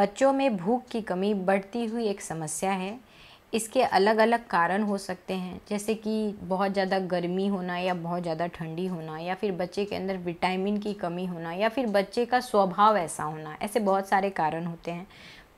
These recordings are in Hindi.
बच्चों में भूख की कमी बढ़ती हुई एक समस्या है इसके अलग अलग कारण हो सकते हैं जैसे कि बहुत ज़्यादा गर्मी होना या बहुत ज़्यादा ठंडी होना या फिर बच्चे के अंदर विटामिन की कमी होना या फिर बच्चे का स्वभाव ऐसा होना ऐसे बहुत सारे कारण होते हैं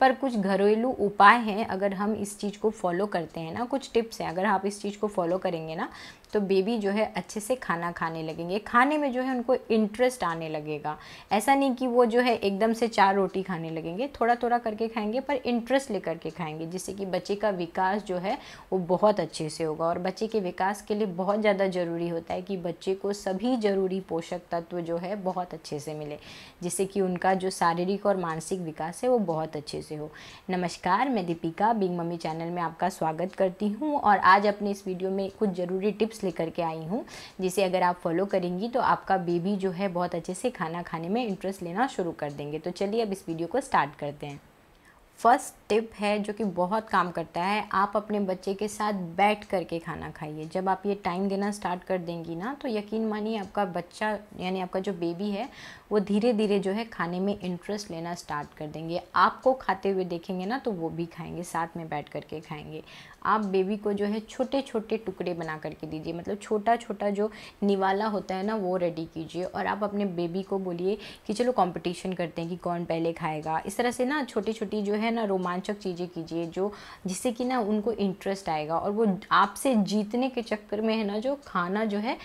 पर कुछ घरेलू उपाय हैं अगर हम इस चीज़ को फॉलो करते हैं ना कुछ टिप्स हैं अगर आप इस चीज़ को फॉलो करेंगे ना तो बेबी जो है अच्छे से खाना खाने लगेंगे खाने में जो है उनको इंटरेस्ट आने लगेगा ऐसा नहीं कि वो जो है एकदम से चार रोटी खाने लगेंगे थोड़ा थोड़ा करके खाएंगे पर इंटरेस्ट लेकर के खाएंगे जिससे कि बच्चे का विकास जो है वो बहुत अच्छे से होगा और बच्चे के विकास के लिए बहुत ज़्यादा ज़रूरी होता है कि बच्चे को सभी ज़रूरी पोषक तत्व जो है बहुत अच्छे से मिले जिससे कि उनका जो शारीरिक और मानसिक विकास है वो बहुत अच्छे से कैसे हो नमस्कार मैं दीपिका बिग मम्मी चैनल में आपका स्वागत करती हूँ और आज अपने इस वीडियो में कुछ ज़रूरी टिप्स लेकर के आई हूँ जिसे अगर आप फॉलो करेंगी तो आपका बेबी जो है बहुत अच्छे से खाना खाने में इंटरेस्ट लेना शुरू कर देंगे तो चलिए अब इस वीडियो को स्टार्ट करते हैं फर्स्ट टिप है जो कि बहुत काम करता है आप अपने बच्चे के साथ बैठ कर के खाना खाइए जब आप ये टाइम देना स्टार्ट कर देंगी ना तो यकीन मानिए आपका बच्चा यानी आपका जो बेबी है वो धीरे धीरे जो है खाने में इंटरेस्ट लेना स्टार्ट कर देंगे आपको खाते हुए देखेंगे ना तो वो भी खाएंगे साथ में बैठ करके खाएंगे आप बेबी को जो है छोटे छोटे टुकड़े बना करके दीजिए मतलब छोटा छोटा जो निवाला होता है ना वो रेडी कीजिए और आप अपने बेबी को बोलिए कि चलो कंपटीशन करते हैं कि कौन पहले खाएगा इस तरह से ना छोटी छोटी जो है ना रोमांचक चीज़ें कीजिए जो जिससे कि ना उनको इंटरेस्ट आएगा और वो आपसे जीतने के चक्कर में है ना जो खाना जो है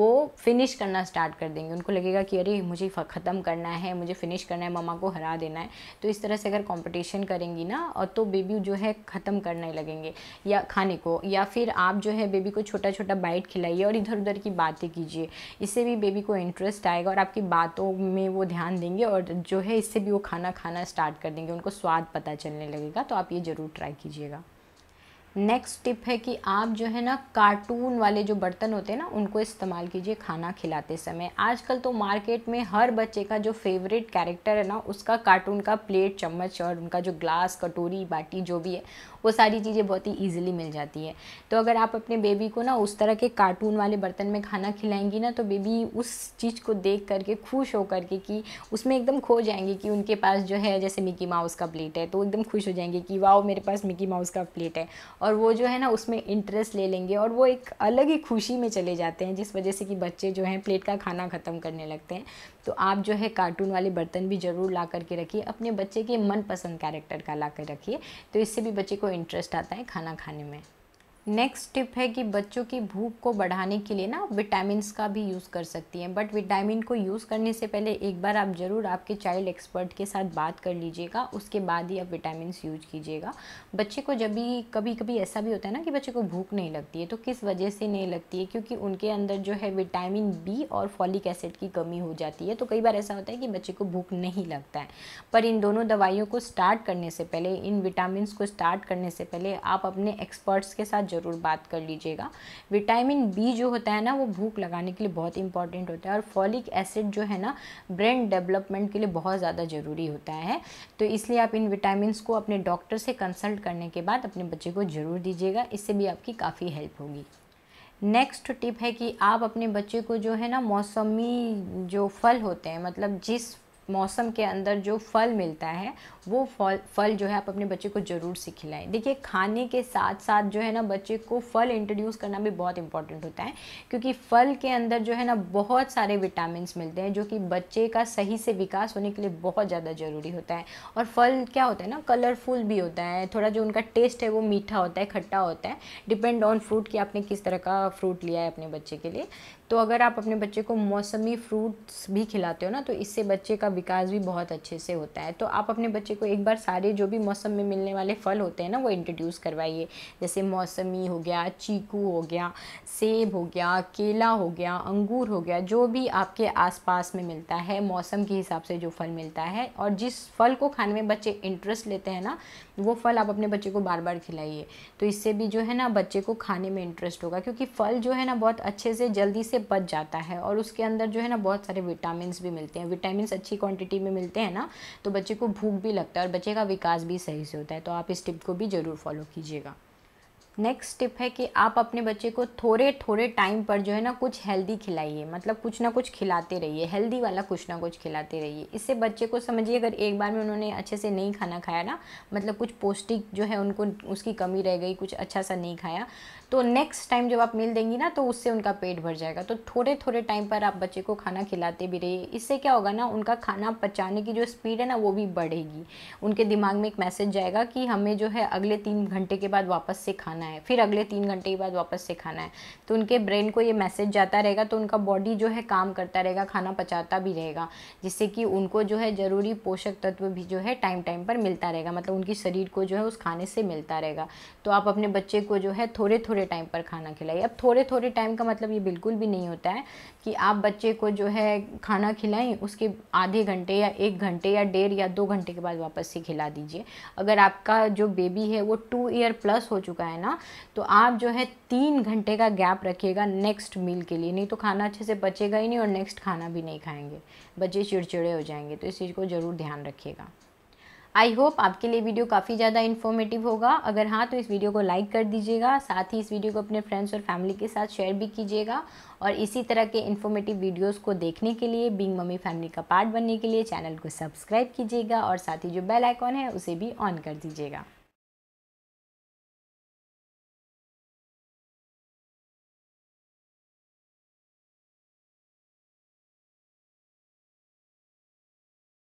वो फिनिश करना स्टार्ट कर देंगे उनको लगेगा कि अरे मुझे ख़त्म करना है मुझे फ़िनिश करना है मामा को हरा देना है तो इस तरह से अगर कंपटीशन करेंगी ना और तो बेबी जो है ख़त्म करने लगेंगे या खाने को या फिर आप जो है बेबी को छोटा छोटा बाइट खिलाइए और इधर उधर की बातें कीजिए इससे भी बेबी को इंटरेस्ट आएगा और आपकी बातों में वो ध्यान देंगे और जो है इससे भी वो खाना खाना स्टार्ट कर देंगे उनको स्वाद पता चलने लगेगा तो आप ये ज़रूर ट्राई कीजिएगा नेक्स्ट टिप है कि आप जो है ना कार्टून वाले जो बर्तन होते हैं ना उनको इस्तेमाल कीजिए खाना खिलाते समय आजकल तो मार्केट में हर बच्चे का जो फेवरेट कैरेक्टर है ना उसका कार्टून का प्लेट चम्मच और उनका जो ग्लास कटोरी बाटी जो भी है वो सारी चीज़ें बहुत ही ईजिली मिल जाती है तो अगर आप अपने बेबी को ना उस तरह के कार्टून वाले बर्तन में खाना खिलाएंगी ना तो बेबी उस चीज़ को देख करके खुश हो करके कि उसमें एकदम खो जाएंगे कि उनके पास जो है जैसे मिकी माउस का प्लेट है तो एकदम खुश हो जाएंगे कि वाह मेरे पास मिकी माउस का प्लेट है और वो जो है ना उसमें इंटरेस्ट ले लेंगे और वो एक अलग ही खुशी में चले जाते हैं जिस वजह से कि बच्चे जो हैं प्लेट का खाना ख़त्म करने लगते हैं तो आप जो है कार्टून वाले बर्तन भी ज़रूर ला करके रखिए अपने बच्चे के मनपसंद कैरेक्टर का ला कर रखिए तो इससे भी बच्चे को इंटरेस्ट आता है खाना खाने में नेक्स्ट टिप है कि बच्चों की भूख को बढ़ाने के लिए ना विटामिन का भी यूज़ कर सकती हैं बट विटामिन को यूज़ करने से पहले एक बार आप ज़रूर आपके चाइल्ड एक्सपर्ट के साथ बात कर लीजिएगा उसके बाद ही आप विटामिन यूज कीजिएगा बच्चे को जब भी कभी कभी ऐसा भी होता है ना कि बच्चे को भूख नहीं लगती है तो किस वजह से नहीं लगती है क्योंकि उनके अंदर जो है विटामिन बी और फॉलिक एसिड की कमी हो जाती है तो कई बार ऐसा होता है कि बच्चे को भूख नहीं लगता है पर इन दोनों दवाइयों को स्टार्ट करने से पहले इन विटामिन को स्टार्ट करने से पहले आप अपने एक्सपर्ट्स के साथ ज़रूर बात कर लीजिएगा विटामिन बी जो होता है ना वो भूख लगाने के लिए बहुत इंपॉर्टेंट होता है और फॉलिक एसिड जो है ना ब्रेन डेवलपमेंट के लिए बहुत ज़्यादा ज़रूरी होता है तो इसलिए आप इन विटामिन को अपने डॉक्टर से कंसल्ट करने के बाद अपने बच्चे को ज़रूर दीजिएगा इससे भी आपकी काफ़ी हेल्प होगी नेक्स्ट टिप है कि आप अपने बच्चे को जो है ना मौसमी जो फल होते हैं मतलब जिस मौसम के अंदर जो फल मिलता है वो फल फल जो है आप अपने बच्चे को ज़रूर से खिलाएं देखिए खाने के साथ साथ जो है ना बच्चे को फल इंट्रोड्यूस करना भी बहुत इंपॉर्टेंट होता है क्योंकि फल के अंदर जो है ना बहुत सारे विटामिन मिलते हैं जो कि बच्चे का सही से विकास होने के लिए बहुत ज़्यादा ज़रूरी होता है और फल क्या होता है ना कलरफुल भी होता है थोड़ा जो उनका टेस्ट है वो मीठा होता है खट्टा होता है डिपेंड ऑन फ्रूट कि आपने किस तरह का फ्रूट लिया है अपने बच्चे के लिए तो अगर आप अपने बच्चे को मौसमी फ्रूट्स भी खिलाते हो ना तो इससे बच्चे का विकास भी बहुत अच्छे से होता है तो आप अपने बच्चे को एक बार सारे जो भी मौसम में मिलने वाले फल होते हैं ना वो इंट्रोड्यूस करवाइए जैसे मौसमी हो गया चीकू हो गया सेब हो गया केला हो गया अंगूर हो गया जो भी आपके आसपास में मिलता है मौसम के हिसाब से जो फल मिलता है और जिस फल को खाने में बच्चे इंटरेस्ट लेते हैं ना वो फल आप अपने बच्चे को बार बार खिलाइए तो इससे भी जो है ना बच्चे को खाने में इंटरेस्ट होगा क्योंकि फल जो है ना बहुत अच्छे से जल्दी से से बच जाता है और उसके अंदर जो है ना बहुत सारे विटामिन भी मिलते हैं विटामिन अच्छी क्वान्टिटी में मिलते हैं ना तो बच्चे को भूख भी लगता है और बच्चे का विकास भी सही से होता है तो आप इस टिप को भी ज़रूर फॉलो कीजिएगा नेक्स्ट टिप है कि आप अपने बच्चे को थोड़े थोड़े टाइम पर जो है ना कुछ हेल्दी खिलाइए मतलब कुछ ना कुछ खिलाते रहिए हेल्दी वाला कुछ ना कुछ खिलाते रहिए इससे बच्चे को समझिए अगर एक बार में उन्होंने अच्छे से नहीं खाना खाया ना मतलब कुछ पौष्टिक जो है उनको उसकी कमी रह गई कुछ अच्छा सा नहीं खाया तो नेक्स्ट टाइम जब आप मिल देंगी ना तो उससे उनका पेट भर जाएगा तो थोड़े थोड़े टाइम पर आप बच्चे को खाना खिलाते भी रहिए इससे क्या होगा ना उनका खाना पचाने की जो स्पीड है ना वो भी बढ़ेगी उनके दिमाग में एक मैसेज जाएगा कि हमें जो है अगले तीन घंटे के बाद वापस से खाना खाना है फिर अगले तीन घंटे के बाद वापस से खाना है तो उनके ब्रेन को ये मैसेज जाता रहेगा तो उनका बॉडी जो है काम करता रहेगा खाना पचाता भी रहेगा जिससे कि उनको जो है ज़रूरी पोषक तत्व भी जो है टाइम टाइम पर मिलता रहेगा मतलब उनके शरीर को जो है उस खाने से मिलता रहेगा तो आप अपने बच्चे को जो है थोड़े थोड़े टाइम पर खाना खिलाइए अब थोड़े थोड़े टाइम का मतलब ये बिल्कुल भी नहीं होता है कि आप बच्चे को जो है खाना खिलाएं उसके आधे घंटे या एक घंटे या डेढ़ या दो घंटे के बाद वापस से खिला दीजिए अगर आपका जो बेबी है वो टू ईयर प्लस हो चुका है ना खाना तो आप जो है तीन घंटे का गैप रखिएगा नेक्स्ट मील के लिए नहीं तो खाना अच्छे से बचेगा ही नहीं और नेक्स्ट खाना भी नहीं खाएंगे बच्चे चिड़चिड़े हो जाएंगे तो इस चीज़ को ज़रूर ध्यान रखिएगा आई होप आपके लिए वीडियो काफ़ी ज़्यादा इन्फॉर्मेटिव होगा अगर हाँ तो इस वीडियो को लाइक कर दीजिएगा साथ ही इस वीडियो को अपने फ्रेंड्स और फैमिली के साथ शेयर भी कीजिएगा और इसी तरह के इन्फॉर्मेटिव वीडियोस को देखने के लिए बिंग मम्मी फैमिली का पार्ट बनने के लिए चैनल को सब्सक्राइब कीजिएगा और साथ ही जो बेल आइकॉन है उसे भी ऑन कर दीजिएगा